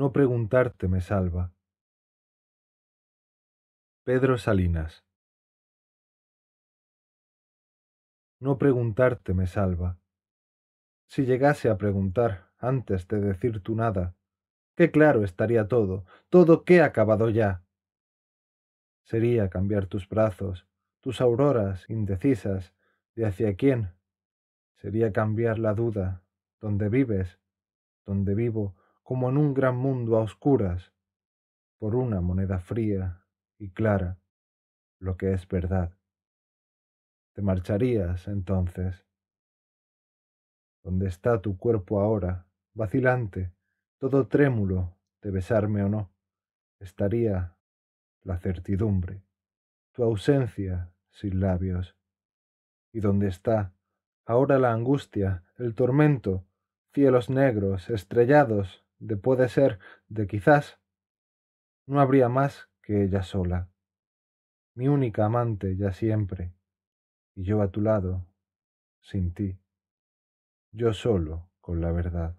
No preguntarte me salva. Pedro Salinas. No preguntarte me salva. Si llegase a preguntar antes de decir tú nada, qué claro estaría todo, todo que acabado ya. Sería cambiar tus brazos, tus auroras indecisas, de hacia quién. Sería cambiar la duda, donde vives, donde vivo, como en un gran mundo a oscuras, por una moneda fría y clara, lo que es verdad. Te marcharías entonces. ¿Dónde está tu cuerpo ahora, vacilante, todo trémulo de besarme o no? Estaría la certidumbre, tu ausencia sin labios. ¿Y dónde está ahora la angustia, el tormento, cielos negros, estrellados, de puede ser, de quizás, no habría más que ella sola. Mi única amante ya siempre, y yo a tu lado, sin ti, yo solo con la verdad.